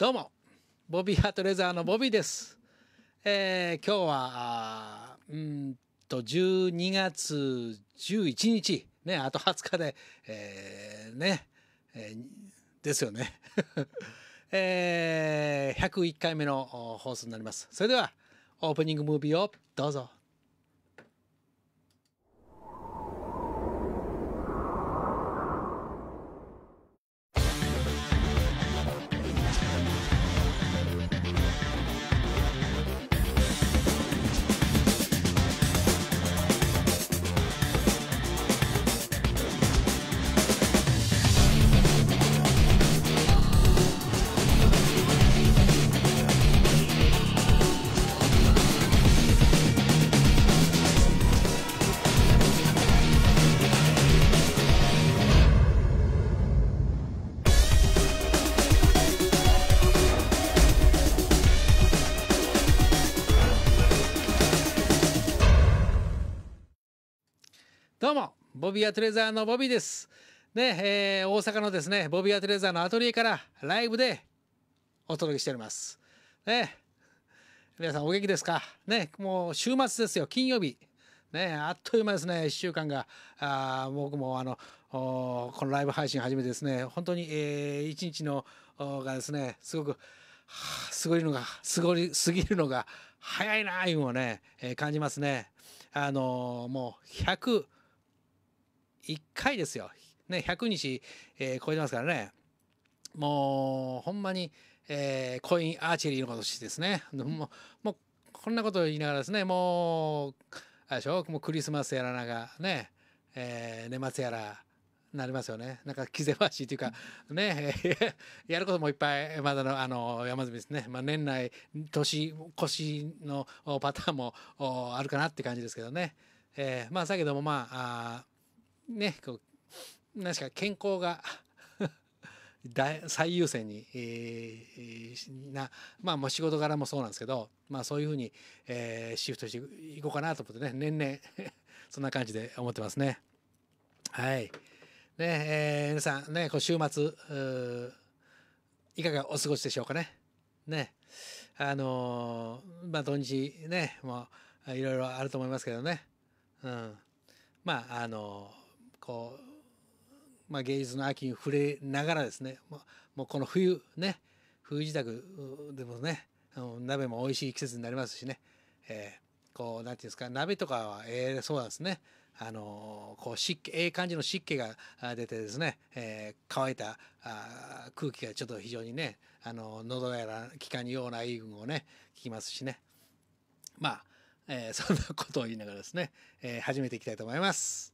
どうもボビーハートレザーのボビーです。えー、今日はうんと12月11日ねあと20日で、えー、ね、えー、ですよね、えー、101回目の放送になります。それではオープニングムービーをどうぞ。どうもボビーアトレザーのボビーですねえー、大阪のですねボビーアトレザーのアトリエからライブでお届けしておりますね皆さんお元気ですかねもう週末ですよ金曜日ねあっという間ですね1週間があ僕もあのこのライブ配信始めてですね本当に、えー、一日のがですねすごくすごいのがすごいすぎるのが早いなあいうのをね、えー、感じますね。あのー、もう100 1回ですよ。ね、100日、えー、超えてますからね。もう、ほんまに、えー、コインアーチェリーのことしですね。もう、もうこんなこと言いながらですね、もう、あれでしょ、もうクリスマスやらながね、えー、年末やら、なりますよね。なんか気ぜわしいというか、ね、やることもいっぱい、まだの、あの、山積みですね。まあ、年内、年越しのパターンもあるかなって感じですけどね。えー、まあ、っけども、まあ、あねこう何しか健康が 最優先に、えー、なまあもう仕事柄もそうなんですけど、まあ、そういうふうに、えー、シフトしていこうかなと思ってね年々 そんな感じで思ってますね。はい。ねえー、皆さんねこう週末いかがお過ごしでしょうかね。ねあのー、まあ土日ねもういろいろあると思いますけどね、うん、まああのーこう、まあ、芸術の秋に触れながらですねもうこの冬ね冬自宅でもね鍋も美味しい季節になりますしね、えー、こう何て言うんですか鍋とかはええー、そうなんですね。あのこう湿気ええ感じの湿気が出てですね、えー、乾いたあ空気がちょっと非常にねあの喉やら気管にようない分をね聞きますしねまあ、えー、そんなことを言いながらですね、えー、始めていきたいと思います。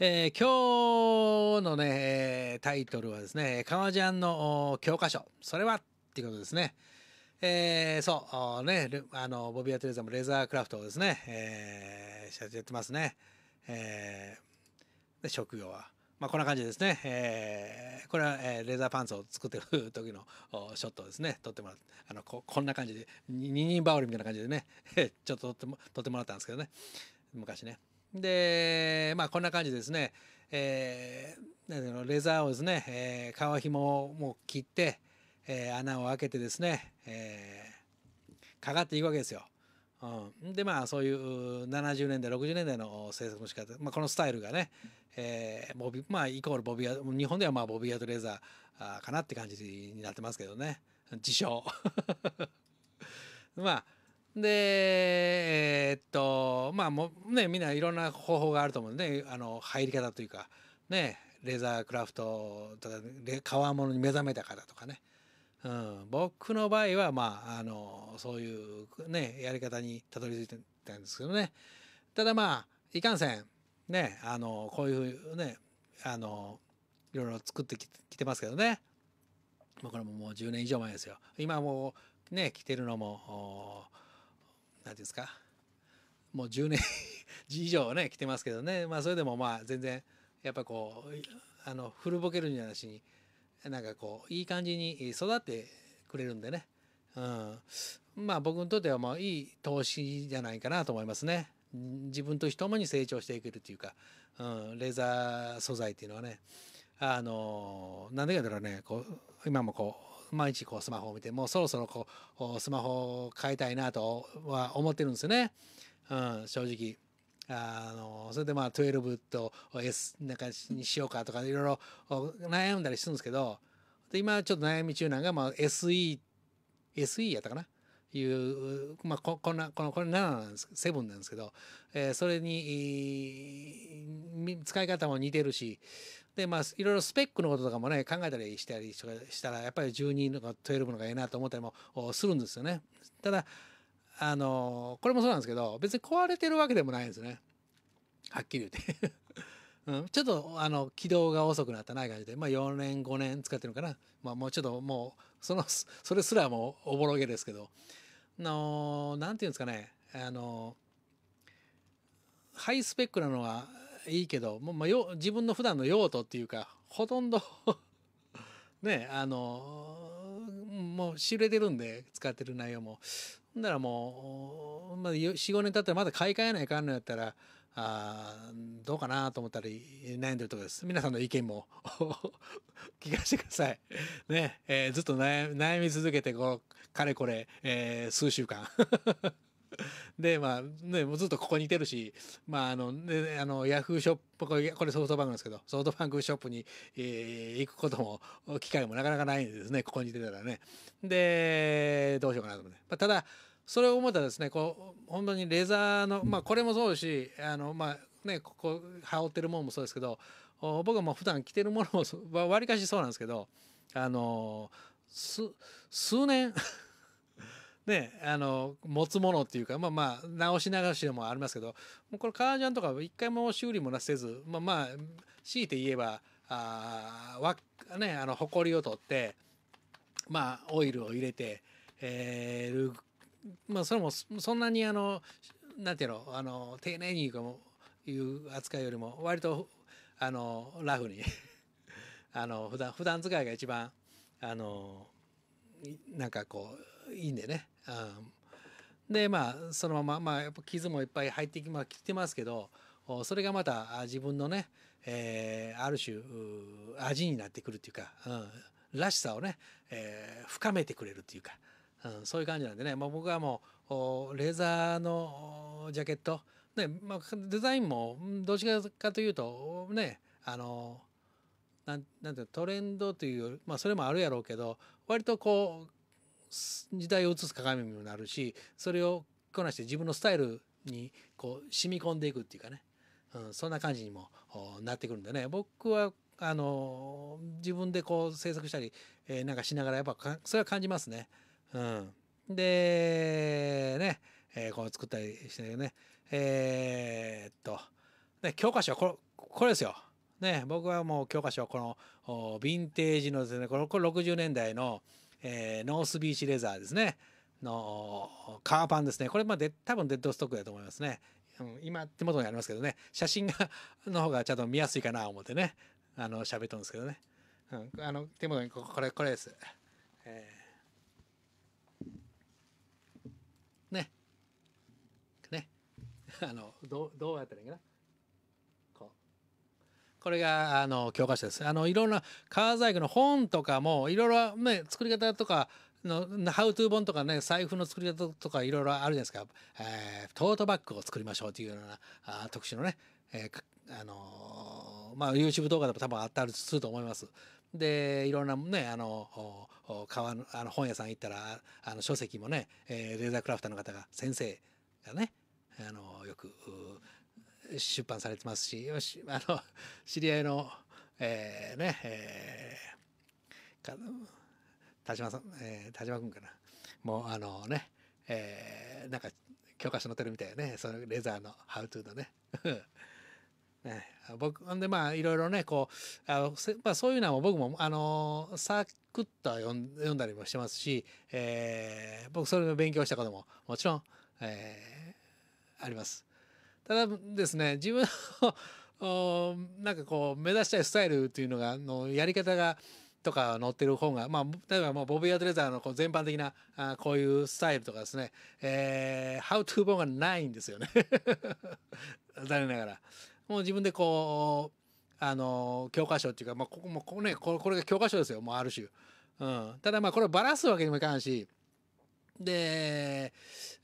えー、今日のね、タイトルはですね、革ジャンの教科書、それはっていうことですね。えー、そう、ね、あの、ボビア・テレザもレザークラフトをですね、えー、社長やってますね。えー、で職業は。まあ、こんな感じですね。えー、これは、えー、レザーパンツを作ってる時のショットですね。撮ってもらって、あの、ここんな感じで、二人羽織みたいな感じでね、ちょっと撮っても撮ってもらったんですけどね。昔ね。でまあこんな感じですね、えー、レザーをですね、えー、革紐をもう切って、えー、穴を開けてですね、えー、かかっていくわけですよ。うん、でまあそういう70年代60年代の制作の仕方、まあ、このスタイルがね、えーボビまあ、イコールボビア日本ではまあボビアとレザーかなって感じになってますけどね自称 まあでえー、っとまあもうねみんないろんな方法があると思うんで、ね、あの入り方というかねレーザークラフトとか革物に目覚めた方とかね、うん、僕の場合はまああのそういうねやり方にたどり着いてたんですけどねただまあいかんせんねあのこういうふねあのいろいろ作ってきてますけどねこれももう10年以上前ですよ今もうね着てるのも何ですかもう10年 以上ね来てますけどね、まあ、それでもまあ全然やっぱこうあの古ぼけるんじゃなしになんかこういい感じに育ってくれるんでね、うん、まあ僕にとってはもういい投資じゃないかなと思いますね。自分と共に成長していけるというか、うん、レーザー素材っていうのはねあの何でかだいうねこう今もこう毎日こうスマホを見てもうそろそろこうスマホを変えたいなとは思ってるんですよね、うん、正直。あのそれでまあ12と S なんかにしようかとかいろいろ悩んだりするんですけどで今ちょっと悩み中なんが、まあ、SE SE やったかないう、まあ、ここんなこのこれ7なんです7なんですけど、えー、それに、使い方も似てるしでまあいろいろスペックのこととかもね考えたりしたりしたらやっぱり12とか12のがええなと思ったりもするんですよね。ただあのこれもそうなんですけど別に壊れてるわけでもないんですねはっきり言って うん、ちょっとあの軌道が遅くなったない感じで、まあ、4年5年使ってるのかな、まあ、もうちょっともうそのそれすらもうおぼろげですけどのなんていうんですかねあのハイスペックなのはいいけど、まあ、よ自分の普段の用途っていうかほとんど ねあのもう知れてるんで使ってる内容もほんならもう、まあ、45年経ったらまだ買い替えないかんのやったらあどうかなと思ったり悩んでるとこです皆さんの意見も 聞かせてくださいね、えー、ずっと悩み続けてこうかれこれ、えー、数週間 で、まあ、ね、もうずっとここにいてるし、まあ、あの、ね、あの、ヤフーショップ、これ、これソフトバンクなんですけど、ソフトバンクショップに、えー、行くことも、機会もなかなかないんですね、ここにいてたらね。で、どうしようかなと思って。まあ、ただ、それを思ったらですね、こう、本当にレザーの、まあ、これもそうし、あの、まあ、ね、ここ、羽織ってるもんもそうですけど、僕はもう普段着てるものも、わりかしそうなんですけど、あの、数数年ね、あの、持つものっていうか、まあまあ、直し流しでもありますけど、もうこれ革ジャンとか一回も修理もなせず、まあまあ、強いて言えば、あわ、ね、あの、ほこりを取って、まあ、オイルを入れて、えー、まあ、それも、そんなにあの、なんていうの、あの、丁寧にいうかも、いう扱いよりも、割と、あの、ラフに あの、普段、普段使いが一番、あの、なんかこう、いいんでね。でまあそのまま、まあ、やっぱ傷もいっぱい入ってき,、まあ、きてますけどそれがまた自分のね、えー、ある種味になってくるっていうか、うん、らしさをね、えー、深めてくれるっていうか、うん、そういう感じなんでね、まあ、僕はもうレーザーのジャケット、ねまあ、デザインもどっちかというとねあのなんなんてトレンドという、まあ、それもあるやろうけど割とこう時代を映す鏡にもなるしそれをこなして自分のスタイルにこう染み込んでいくっていうかね、うん、そんな感じにもなってくるんでね僕はあの自分でこう制作したり、えー、なんかしながらやっぱそれは感じますね。うん、でね、えー、こう作ったりしてねえー、っとね教科書はこれこれですよ。ね僕はもう教科書はこのヴィンテージのですねこれこれ60年代の、えー、ノースビーチレザーですねのカーパンですねこれまで多分デッドストックだと思いますね、うん、今手元にありますけどね写真が の方がちゃんと見やすいかな思ってねあの喋っとんですけどね、うん、あの手元にここれこれです、えー、ねね あのどうどうやったらいいかなこれがあの教科書です。あのいろんな革細工の本とかもいろいろね作り方とかのハウトゥー本とかね財布の作り方とかいろいろあるじゃないですか、えー、トートバッグを作りましょうというようなあ特殊のね、えー、あのー、まあ、YouTube 動画でも多分あったりすると思います。でいろんなねあの川のあの本屋さん行ったらあの書籍もね、えー、レーザークラフターの方が先生がねあのよく出版されてますしあの 知り合いの、えー、ね、えー、田島さん、えー、田島君かなもうあのね、えー、なんか教科書載ってるみたいねそのレザーの「ハウトゥーのね ね、僕んでまあいろいろねこうあまあ、そういうのは僕もあのサクッと読んだりもしてますし、えー、僕それの勉強したことももちろん、えー、あります。ただですね、自分の なんかこう、目指したいスタイルっていうのが、のやり方が、とか載ってる本が、まあ、例えばもうボビー・アドレザーのこう全般的なあこういうスタイルとかですね、えー、How to 本がないんですよね。残念ながら。もう自分でこう、あの、教科書っていうか、まあ、ここも、ここね、これこれが教科書ですよ、もうある種。うん。ただまあ、これをばらすわけにもいかんし、で、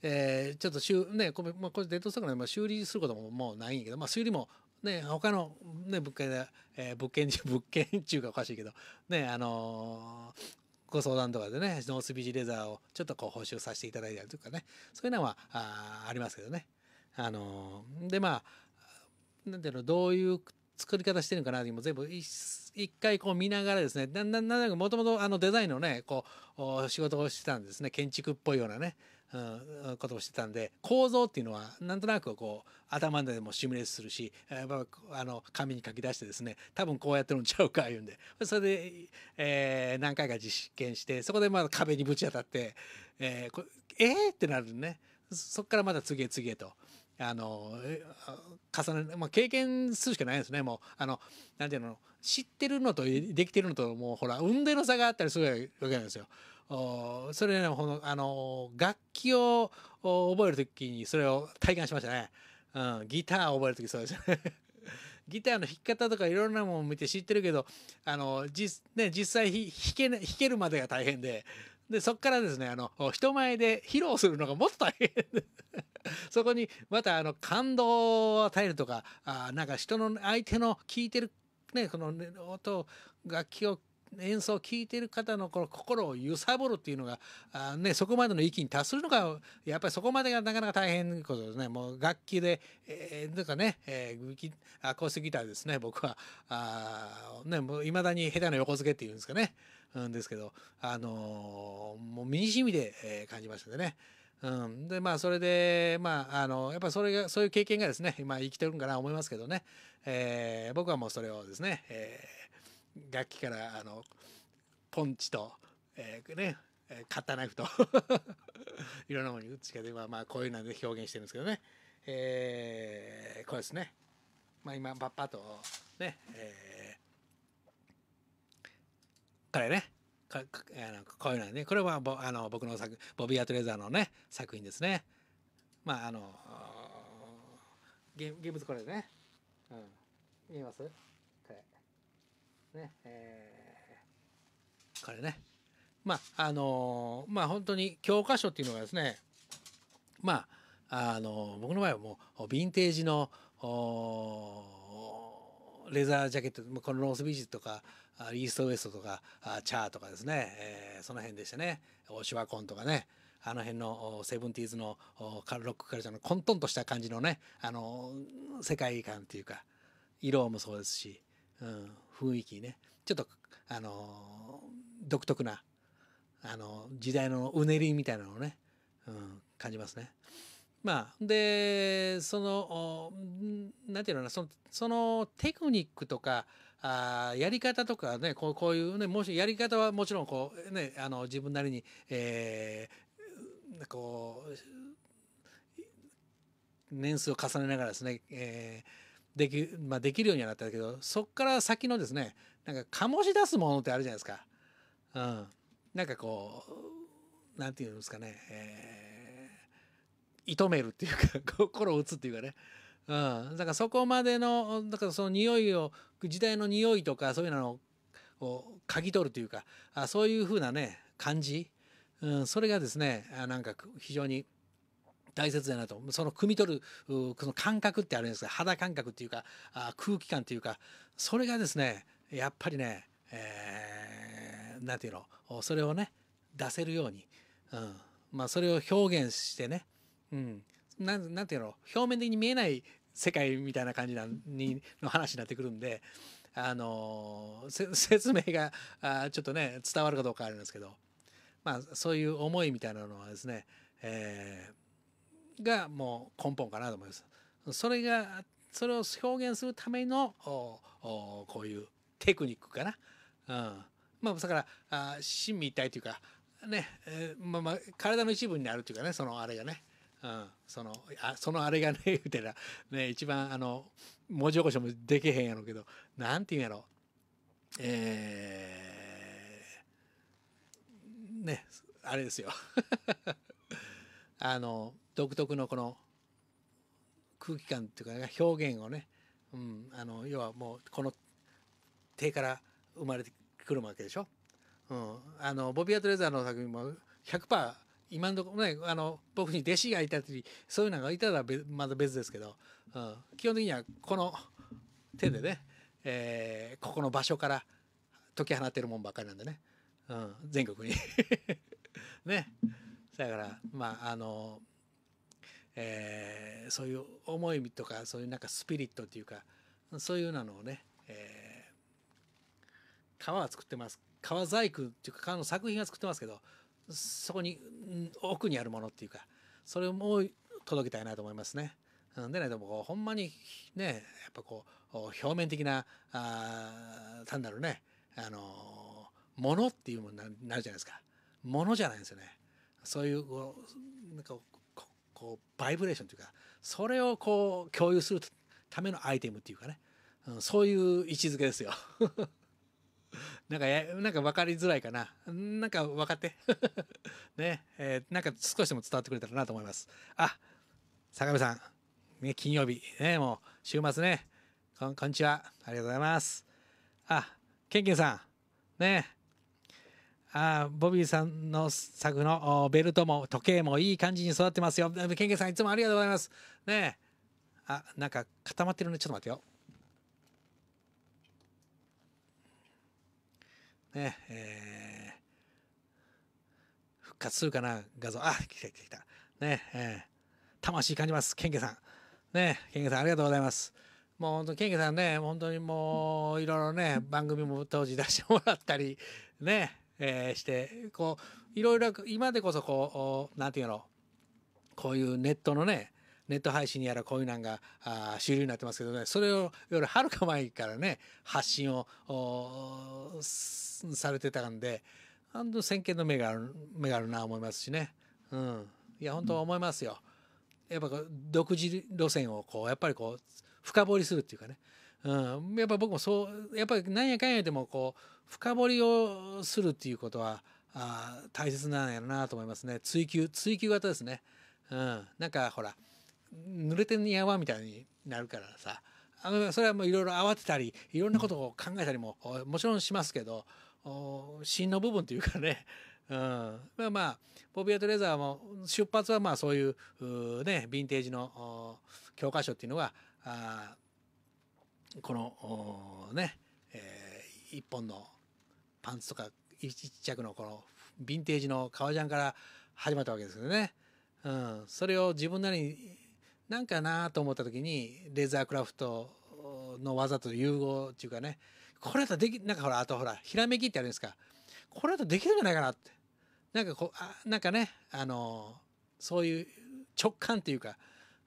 えー、ちょっと修、ね、これ、まあ、これ伝統作なんで、まあ、修理することももうないんやけど、まあ、修理も、ね、他の、ね、物件で、えー、物件、中 物件中がおかしいけど、ね、あのー、ご相談とかでね、ノースビジレザーをちょっとこう補修させていただいたりとかね、そういうのはあありますけどね。あのー、で、まあ、なんていうの、どういう作り方してるかなって全部一回こう見ながらですね、なんなんなんもともとあのデザインのね、こう、仕事をしてたんですね、建築っぽいようなね、うん、ことをしてたんで、構造っていうのはなんとなくこう、頭でもシミュレーションするし、えー、あの、紙に書き出してですね、多分こうやってるんちゃうか言うんで、それで、えー、何回か実験して、そこでまだ壁にぶち当たって、えー、えー、ってなるね。そこからまた次へ次へと。あの重ね、まあ、経験するしかないですねもうあのなんていうの知ってるのとできてるのともうほら運命の差があったりするわけなんですよ。おそれねこのあの楽器を覚える時にそれを体感しましたね。うん、ギターを覚える時そうですね。ギターの弾き方とかいろんなものを見て知ってるけどあの実,、ね、実際弾け弾けるまでが大変ででそこからですねあの人前で披露するのがもっと大変 そこにまたあの感動を与えるとかあなんか人の相手の聞いてるねこの音楽器を演奏を聴いている方のこの心を揺さぶるっていうのがあ、ね、そこまでの域に達するのがやっぱりそこまでがなかなか大変ことですねもう楽器で、えー、なんかね、えー、アコースギターですね僕はいま、ね、だに下手な横付けっていうんですかね、うん、ですけど、あのー、もう身にしみで、えー、感じましたでね。うん、でまあそれでまああのやっぱそれがそういう経験がですね今生きてるんかな思いますけどね、えー、僕はもうそれをですね、え楽器からあのポンチと、えー、ねカタナイフと いろんなものに打ち付けて、まあ、まあこういうので表現してるんですけどね、えー、これですね、まあ、今パッパとね、えー、これねかかあのこういうのねこれはぼあの僕の作ボビー・アトレザーのね作品ですねまああの現物これね、うん、見えますね、えー、れねまああのー、まあ本当に教科書っていうのがですねまああのー、僕の場合はもうヴィンテージのレザージャケットこのロースビーチとかイーストウエストとかチャーとかですね、えー、その辺でしたねオシュワコンとかねあの辺のセブンティーズのロックカルチャーの混沌とした感じのねあの世界観っていうか色もそうですし、うん、雰囲気ねちょっとあの独特なあの時代のうねりみたいなのをね、うん、感じますね。まあ、でその何て言うのかなそのそのテクニックとかあやり方とかねこうこういうねもしやり方はもちろんこう、ね、あの自分なりに、えー、こう年数を重ねながらですね、えーでき,、まあ、できるようにはなったけどそっから先のですねなんか醸し出すものってあるじゃないですか。うん、なんかこう何て言うんですかね、えー、射止めるっていうか 心を打つっていうかね。うん、だからそこまでのだからその匂いを時代の匂いとかそういうのを嗅ぎ取るというかあそういうふうなね感じ、うん、それがですねあなんか非常に大切だなとその汲み取るその感覚ってあるんですが肌感覚っていうかあ空気感っていうかそれがですねやっぱりね何、えー、て言うのそれをね出せるように、うん、まあそれを表現してね、うん、ななんていうの表面的に見えない世界みたいな感じなにの話になってくるんで。あの 説明があちょっとね伝わるかどうかあるんですけど、まあ、そういう思いみたいなのはですね、えーがもう根本かなと思います。それがそれを表現するためのこういうテクニックかな。うんまあ、だからあ心身たいというか、ねえー、まあ、まあ体の一部になるというかねそのあれがね、うん、そのあそのあれがね 言うてら、ね、一番あの文字起こしもできへんやろうけどなんて言うんやろえー、ねあれですよ あの独特のこの空気感っていうか表現をね、うん、あの要はもうこの手から生まれてくるわけでしょ。うん、あのボビア・トレザーの作品も100%今のところねあの僕に弟子がいたりそういうのがいたらまた別ですけど、うん、基本的にはこの手でね、えー、ここの場所から解き放てるもんばっかりなんでね、うん、全国に ねだからまああのえー、そういう思いとかそういうなんかスピリットっていうかそういうようなのをね、えー、川は作ってます川細工っていうか川の作品は作ってますけどそこに奥にあるものっていうかそれも届けたいなと思いますね。でないともうほんまにねやっぱこう表面的なあ単なるねあのものっていうものになるじゃないですかものじゃないんですよねそういうなんかこうバイブレーションというかそれをこう共有するためのアイテムっていうかね、うん、そういう位置づけですよ。なんかや、なんか分かりづらいかな。なんか分かって。ね、えー、なんか少しでも伝わってくれたらなと思います。あ、坂部さん。ね、金曜日。ね、もう、週末ねこ。んこんにちは。ありがとうございます。あ、ケンケンさん。ね、あボビーさんの作のベルトも時計もいい感じに育ってますよ。ケンケンさんいつもありがとうございます。ねえ。あ、なんか固まってるね。ちょっと待ってよ。ねえー、復活するかな画像。あ、来た来た来た。ねえー、魂感じます。ケンケンさん。ねえ、ケンケンさんありがとうございます。もう本当、ケンケさんね、本当にもう、いろいろね、番組も当時出してもらったり、ね、えー、してこういろいろ今でこそこう何て言うのこういうネットのねネット配信やらこういうなんがあ主流になってますけどねそれをよりはるか前からね発信をされてたんで本当先見の目がある目があるな思いますしね、うん、いや本当思いますよ。やっぱ独自路線をこうやっぱりこう深掘りするっていうかねうん、やっぱ僕もそうやっぱりなんやかんやでもこう深掘りをするっていうことはあ大切なんやろなと思いますね追求追求型ですね、うん、なんかほら濡れてんやわみたいになるからさあのそれはもういろいろ慌てたりいろんなことを考えたりももちろんしますけど芯の部分というかね、うん、まあまあボビアトレーザーも出発はまあそういうねヴィンテージの教科書っていうのはあこのね、えー、1本のパンツとか1着のこのヴィンテージの革ジャンから始まったわけですよね。うん、それを自分なりになんかなと思った時にレーザークラフトの技と融合っていうかねこれだとできなんかほらあとほらひらめきってあるんですかこれだとできるんじゃないかなってなんかこうあなんかねあのそういう直感っていうか、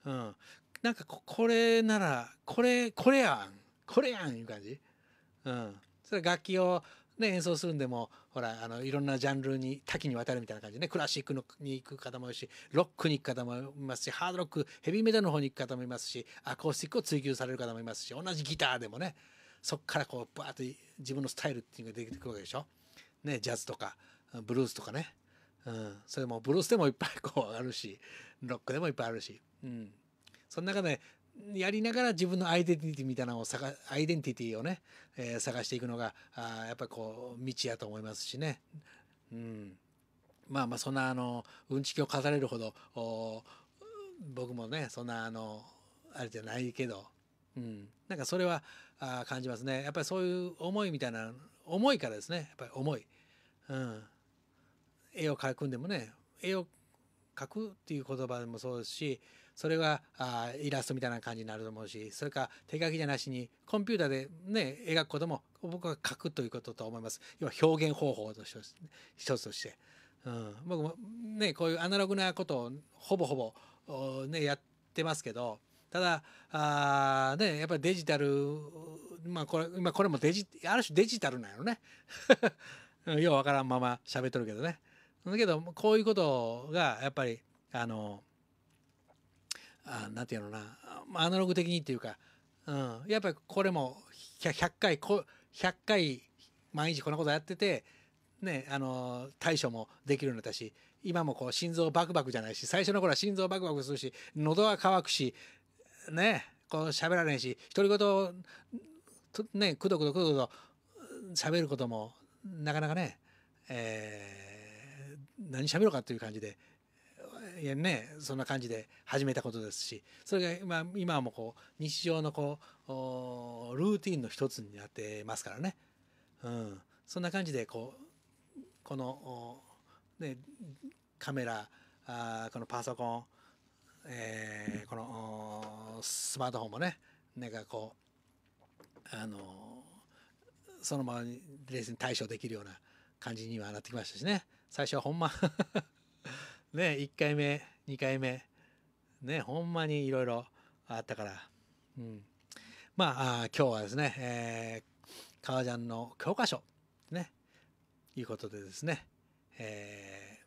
うん、なんかこれならこれこれやんこれやんいう感じ、うん、それ楽器を、ね、演奏するんでもほらあのいろんなジャンルに多岐にわたるみたいな感じでねクラシックのに行く方もいるしロックに行く方もいますしハードロックヘビーメタルの方に行く方もいますしアコースティックを追求される方もいますし同じギターでもねそっからこうバーッと自分のスタイルっていうのができてくるわけでしょ。ね、ジャズとかブルースとかね、うん、それもブルースでもいっぱいこうあるしロックでもいっぱいあるし、うん、その中でやりながら自分のアイデンティティみたいなのを探アイデンティティをね、えー、探していくのがあやっぱりこう道やと思いますしね。うん、まあまあそんなあのうんちきを飾れるほど僕もねそんなあのあれじゃないけど、うん、なんかそれはあ感じますね。やっぱりそういう思いみたいな思いからですねやっぱり思い。うん、絵を描くんでもね絵を描くっていう言葉でもそうですしそれがあイラストみたいな感じになると思うしそれか手書きじゃなしにコンピューターで、ね、描くことも僕は書くということと思います要は表現方法として一つとして、うん、僕も、ね、こういうアナログなことをほぼほぼ、ね、やってますけどただあ、ね、やっぱりデジタル、まあ、これ今これもデジある種デジタルなんやろね ようわからんまま喋っとるけどねだけどこういうことがやっぱりあのあなんていうのなアナログ的にっていうか、うん、やっぱりこれも 100, 回100回毎日こんなことやってて、ね、あの対処もできるようになったし今もこう心臓バクバクじゃないし最初の頃は心臓バクバクするし喉は渇くしねこう喋られへんし独り言をねくどくどくどくど喋ることもなかなかね、えー、何喋ろうかという感じでねそんな感じで始めたことですしそれが、ま今はもうこう日常のこうルーティンの一つになってますからね、うん、そんな感じでこうこの、ね、カメラあこのパソコン、えー、このスマートフォンもねなんかこうあのそのまま冷静に対処できるような感じにはなってきましたしね最初はほんまね、1回目、2回目、ね、ほんまにいろいろあったから、うん。まあ、あ今日はですね、えー、革ジャンの教科書、ね、いうことでですね、え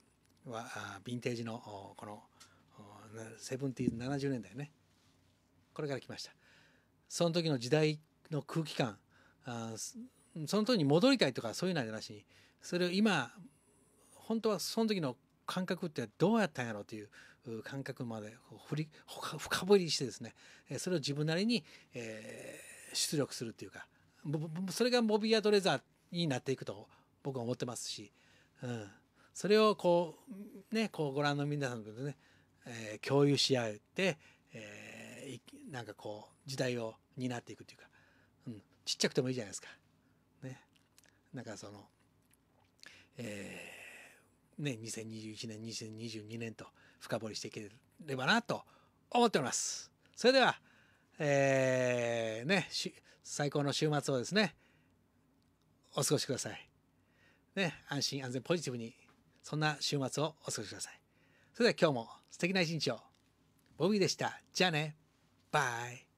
ー、はあヴィンテージのこのセブンティーズ70年代ねこれから来ましたその時の時代の空気感あその時に戻りたいとかそういうのじゃなしにそれを今本当はその時の感覚ってどうやったんやろという感覚まで振り深掘りしてですねそれを自分なりに、え出力するというかそれがモビアドレザーになっていくと僕は思ってますし、うん、それをこうねこうご覧の皆さんとね、え共有し合って、えー、なんかこう時代を担っていくというか、うん、ちっちゃくてもいいじゃないですか。ね、なんかその、えーね、2021年、2022年と深掘りしていければなと思っております。それでは、えー、ね、最高の週末をですね、お過ごしください。ね、安心安全ポジティブに、そんな週末をお過ごしください。それでは今日も素敵な一日を。ボビーでした。じゃあね。バイ。